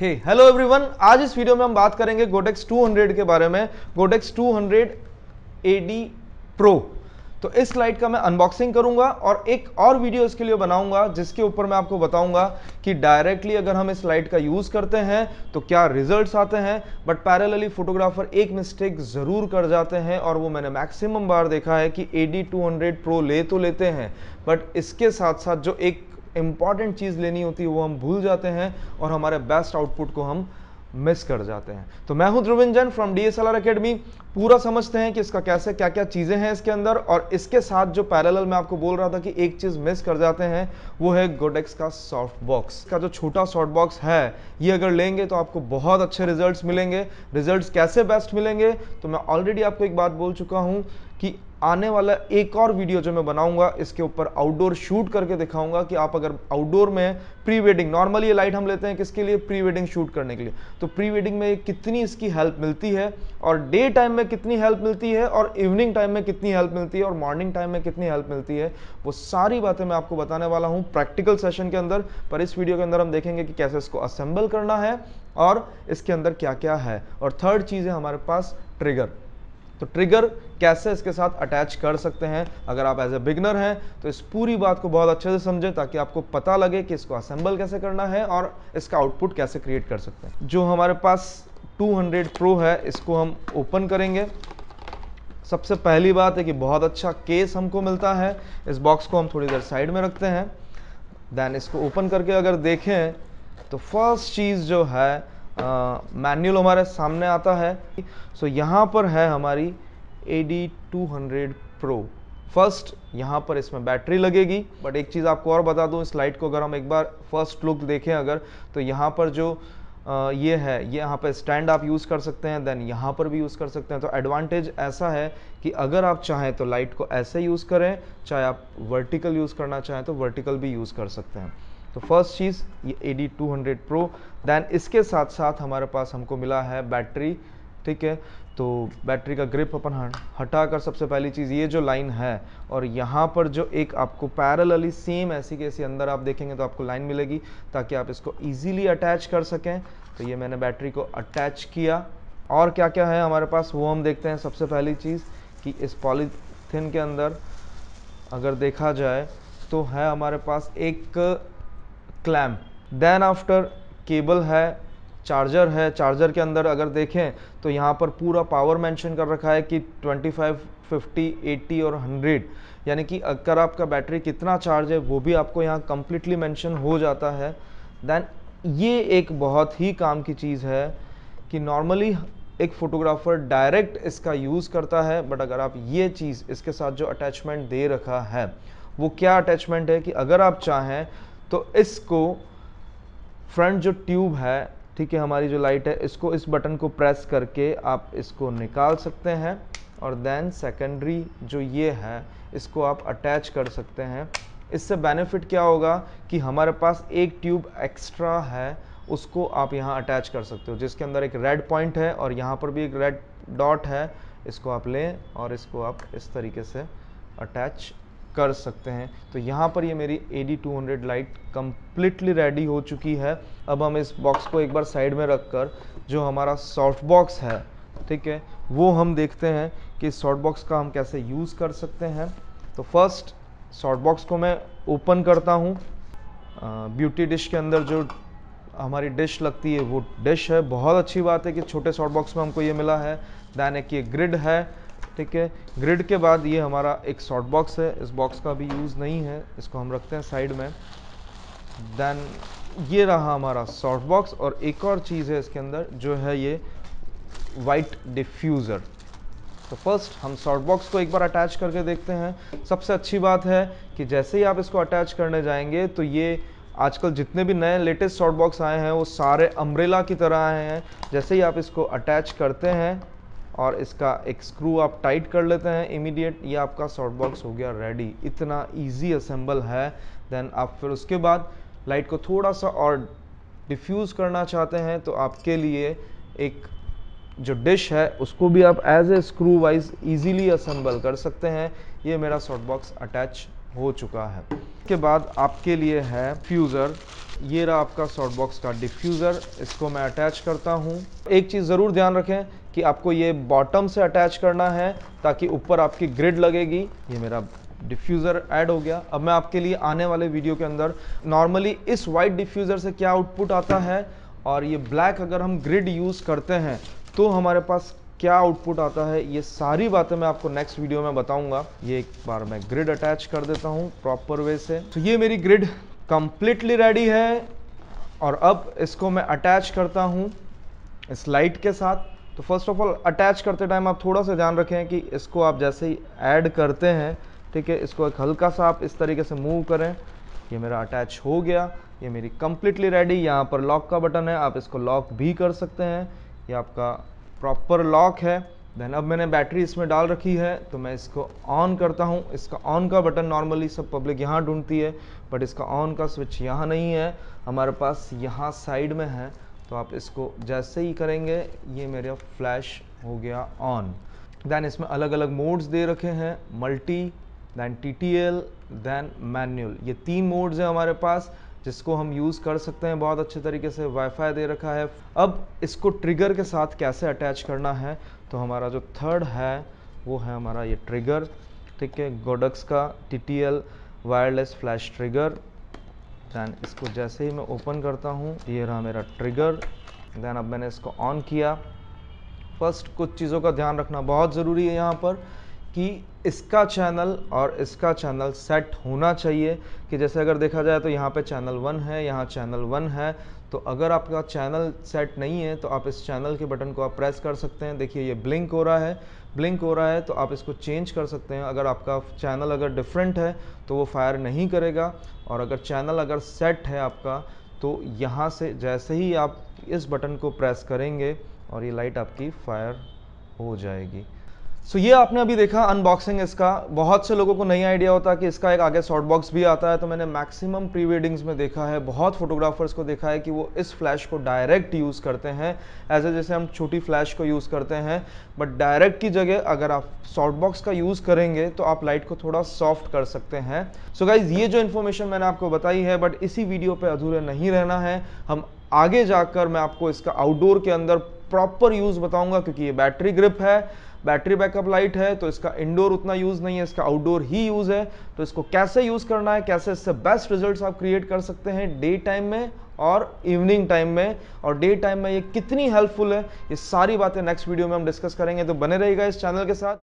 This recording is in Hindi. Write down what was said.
हे हेलो एवरीवन आज इस वीडियो में हम बात करेंगे गोडेक्स 200 के बारे में गोडेक्स 200 डी प्रो तो इस लाइट का मैं अनबॉक्सिंग करूंगा और एक और वीडियो इसके लिए बनाऊंगा जिसके ऊपर मैं आपको बताऊंगा कि डायरेक्टली अगर हम इस लाइट का यूज़ करते हैं तो क्या रिजल्ट्स आते हैं बट पैरेलली फोटोग्राफर एक मिस्टेक ज़रूर कर जाते हैं और वो मैंने मैक्सिमम बार देखा है कि ए डी प्रो ले तो लेते हैं बट इसके साथ साथ जो एक इंपॉर्टेंट चीज़ लेनी होती है वो हम भूल जाते हैं और हमारे बेस्ट आउटपुट को हम मिस कर जाते हैं तो मैं हूं ध्रुविंजन फ्रॉम डी एस पूरा समझते हैं कि इसका कैसे क्या क्या चीज़ें हैं इसके अंदर और इसके साथ जो पैरेलल मैं आपको बोल रहा था कि एक चीज़ मिस कर जाते हैं वो है गोडेक्स का सॉफ्ट बॉक्स का जो छोटा सॉफ्ट बॉक्स है ये अगर लेंगे तो आपको बहुत अच्छे रिजल्ट मिलेंगे रिजल्ट कैसे बेस्ट मिलेंगे तो मैं ऑलरेडी आपको एक बात बोल चुका हूँ कि आने वाला एक और वीडियो जो मैं बनाऊंगा इसके ऊपर आउटडोर शूट करके दिखाऊंगा कि आप अगर आउटडोर में प्री वेडिंग नॉर्मली ये लाइट हम लेते हैं किसके लिए प्री वेडिंग शूट करने के लिए तो प्री वेडिंग में कितनी इसकी हेल्प मिलती है और डे टाइम में कितनी हेल्प मिलती है और इवनिंग टाइम में कितनी हेल्प मिलती है और मॉर्निंग टाइम में कितनी हेल्प मिलती है वो सारी बातें मैं आपको बताने वाला हूँ प्रैक्टिकल सेशन के अंदर पर इस वीडियो के अंदर हम देखेंगे कि कैसे इसको असेंबल करना है और इसके अंदर क्या क्या है और थर्ड चीज़ है हमारे पास ट्रिगर तो ट्रिगर कैसे इसके साथ अटैच कर सकते हैं अगर आप एज ए बिगनर हैं तो इस पूरी बात को बहुत अच्छे से समझें ताकि आपको पता लगे कि इसको असेंबल कैसे करना है और इसका आउटपुट कैसे क्रिएट कर सकते हैं जो हमारे पास 200 प्रो है इसको हम ओपन करेंगे सबसे पहली बात है कि बहुत अच्छा केस हमको मिलता है इस बॉक्स को हम थोड़ी देर साइड में रखते हैं देन इसको ओपन करके अगर देखें तो फर्स्ट चीज़ जो है मैनुअल हमारे सामने आता है सो so, यहाँ पर है हमारी A D two hundred pro first यहाँ पर इसमें बैटरी लगेगी बट एक चीज़ आपको और बता दूँ इस लाइट को अगर हम एक बार फर्स्ट लुक देखें अगर तो यहाँ पर जो आ, ये है ये यहाँ पर स्टैंड आप यूज़ कर सकते हैं देन यहाँ पर भी यूज़ कर सकते हैं तो एडवांटेज ऐसा है कि अगर आप चाहें तो लाइट को ऐसे यूज़ करें चाहे आप वर्टिकल यूज़ करना चाहें तो वर्टिकल भी यूज़ कर सकते हैं तो फर्स्ट चीज़ ये A D two hundred pro then इसके साथ साथ हमारे पास हमको मिला है बैटरी ठीक है तो बैटरी का ग्रिप अपन हटा कर सबसे पहली चीज़ ये जो लाइन है और यहाँ पर जो एक आपको पैरेलली सेम ऐसी के ऐसी अंदर आप देखेंगे तो आपको लाइन मिलेगी ताकि आप इसको इजीली अटैच कर सकें तो ये मैंने बैटरी को अटैच किया और क्या क्या है हमारे पास वो हम देखते हैं सबसे पहली चीज़ कि इस पॉलीथिन के अंदर अगर देखा जाए तो है हमारे पास एक क्लैम देन आफ्टर केबल है चार्जर है चार्जर के अंदर अगर देखें तो यहाँ पर पूरा पावर मेंशन कर रखा है कि 25, 50, 80 और 100 यानी कि अगर आपका बैटरी कितना चार्ज है वो भी आपको यहाँ कम्प्लीटली मेंशन हो जाता है देन ये एक बहुत ही काम की चीज़ है कि नॉर्मली एक फ़ोटोग्राफ़र डायरेक्ट इसका यूज़ करता है बट अगर आप ये चीज़ इसके साथ जो अटैचमेंट दे रखा है वो क्या अटैचमेंट है कि अगर आप चाहें तो इसको फ्रंट जो ट्यूब है ठीक है हमारी जो लाइट है इसको इस बटन को प्रेस करके आप इसको निकाल सकते हैं और देन सेकेंडरी जो ये है इसको आप अटैच कर सकते हैं इससे बेनिफिट क्या होगा कि हमारे पास एक ट्यूब एक्स्ट्रा है उसको आप यहाँ अटैच कर सकते हो जिसके अंदर एक रेड पॉइंट है और यहाँ पर भी एक रेड डॉट है इसको आप लें और इसको आप इस तरीके से अटैच कर सकते हैं तो यहाँ पर ये मेरी A D two hundred light completely ready हो चुकी है अब हम इस बॉक्स को एक बार साइड में रख कर जो हमारा सॉफ्ट बॉक्स है ठीक है वो हम देखते हैं कि सॉफ्ट बॉक्स का हम कैसे यूज़ कर सकते हैं तो फर्स्ट सॉफ्ट बॉक्स को मैं ओपन करता हूँ ब्यूटी डिश के अंदर जो हमारी डिश लगती है वो डिश है बहुत अच्छी बात है कि छोटे सॉफ्ट बॉक्स में हमको ये मिला है दैनिक ये ग्रिड है ठीक है ग्रिड के बाद ये हमारा एक शॉर्ट बॉक्स है इस बॉक्स का भी यूज़ नहीं है इसको हम रखते हैं साइड में देन ये रहा हमारा शॉर्ट बॉक्स और एक और चीज़ है इसके अंदर जो है ये वाइट डिफ्यूज़र तो फर्स्ट हम शॉर्ट बॉक्स को एक बार अटैच करके देखते हैं सबसे अच्छी बात है कि जैसे ही आप इसको अटैच करने जाएंगे तो ये आजकल जितने भी नए लेटेस्ट शॉर्ट बॉक्स आए हैं वो सारे अम्ब्रेला की तरह आए हैं जैसे ही आप इसको अटैच करते हैं और इसका एक स्क्रू आप टाइट कर लेते हैं इमीडिएट ये आपका शॉर्ट बॉक्स हो गया रेडी इतना इजी असेंबल है देन आप फिर उसके बाद लाइट को थोड़ा सा और डिफ्यूज़ करना चाहते हैं तो आपके लिए एक जो डिश है उसको भी आप as a screw wise easily assemble कर सकते हैं ये मेरा शॉर्ट बॉक्स अटैच हो चुका है इसके बाद आपके लिए है फ्यूज़र ये रहा आपका शॉर्ट बॉक्स का डिफ्यूज़र इसको मैं अटैच करता हूँ एक चीज़ ज़रूर ध्यान रखें कि आपको ये बॉटम से अटैच करना है ताकि ऊपर आपकी ग्रिड लगेगी ये मेरा डिफ्यूज़र ऐड हो गया अब मैं आपके लिए आने वाले वीडियो के अंदर नॉर्मली इस वाइट डिफ्यूज़र से क्या आउटपुट आता है और ये ब्लैक अगर हम ग्रिड यूज़ करते हैं तो हमारे पास क्या आउटपुट आता है ये सारी बातें मैं आपको नेक्स्ट वीडियो में बताऊंगा ये एक बार मैं ग्रिड अटैच कर देता हूँ प्रॉपर वे से तो ये मेरी ग्रिड कम्प्लीटली रेडी है और अब इसको मैं अटैच करता हूँ इस लाइट के साथ तो फर्स्ट ऑफ ऑल अटैच करते टाइम आप थोड़ा सा ध्यान रखें कि इसको आप जैसे ही ऐड करते हैं ठीक है इसको एक हल्का सा आप इस तरीके से मूव करें ये मेरा अटैच हो गया ये मेरी कम्प्लीटली रेडी यहाँ पर लॉक का बटन है आप इसको लॉक भी कर सकते हैं ये आपका प्रॉपर लॉक है देन अब मैंने बैटरी इसमें डाल रखी है तो मैं इसको ऑन करता हूँ इसका ऑन का बटन नॉर्मली सब पब्लिक यहाँ ढूंढती है बट इसका ऑन का स्विच यहाँ नहीं है हमारे पास यहाँ साइड में है तो आप इसको जैसे ही करेंगे ये मेरा फ्लैश हो गया ऑन देन इसमें अलग अलग मोड्स दे रखे हैं multi then T T L then manual ये तीन मोड्स हैं हमारे पास जिसको हम यूज़ कर सकते हैं बहुत अच्छे तरीके से वाईफाई दे रखा है अब इसको ट्रिगर के साथ कैसे अटैच करना है तो हमारा जो थर्ड है वो है हमारा ये ट्रिगर ठीक है गोडक्स का T T L wireless flash trigger then इसको जैसे ही मैं ओपन करता हूँ ये रहा मेरा ट्रिगर देन अब मैंने इसको ऑन किया फर्स्ट कुछ चीज़ों का ध्यान रखना बहुत ज़रूरी है यहाँ पर कि इसका चैनल और इसका चैनल सेट होना चाहिए कि जैसे अगर देखा जाए तो यहाँ पे चैनल वन है यहाँ चैनल वन है तो अगर आपका चैनल सेट नहीं है तो आप इस चैनल के बटन को आप प्रेस कर सकते हैं देखिए ये ब्लिंक हो रहा है ब्लिंक हो रहा है तो आप इसको चेंज कर सकते हैं अगर आपका चैनल अगर डिफरेंट है तो वो फायर नहीं करेगा और अगर चैनल अगर सेट है आपका तो यहाँ से जैसे ही आप इस बटन को प्रेस करेंगे और ये लाइट आपकी फायर हो जाएगी सो so, ये आपने अभी देखा अनबॉक्सिंग इसका बहुत से लोगों को नई आइडिया होता कि इसका एक आगे शॉर्ट बॉक्स भी आता है तो मैंने मैक्सिमम प्री वेडिंग्स में देखा है बहुत फोटोग्राफर्स को देखा है कि वो इस फ्लैश को डायरेक्ट यूज़ करते हैं एज ए जैसे हम छोटी फ्लैश को यूज़ करते हैं बट डायरेक्ट की जगह अगर आप शॉर्ट बॉक्स का यूज़ करेंगे तो आप लाइट को थोड़ा सॉफ्ट कर सकते हैं सो so, गाइज ये जो इन्फॉर्मेशन मैंने आपको बताई है बट इसी वीडियो पर अधूरे नहीं रहना है हम आगे जाकर मैं आपको इसका आउटडोर के अंदर प्रॉपर यूज़ बताऊंगा क्योंकि ये बैटरी ग्रिप है बैटरी बैकअप लाइट है तो इसका इंडोर उतना यूज़ नहीं है इसका आउटडोर ही यूज़ है तो इसको कैसे यूज़ करना है कैसे इससे बेस्ट रिजल्ट आप क्रिएट कर सकते हैं डे टाइम में और इवनिंग टाइम में और डे टाइम में ये कितनी हेल्पफुल है ये सारी बातें नेक्स्ट वीडियो में हम डिस्कस करेंगे तो बने रहेगा इस चैनल के साथ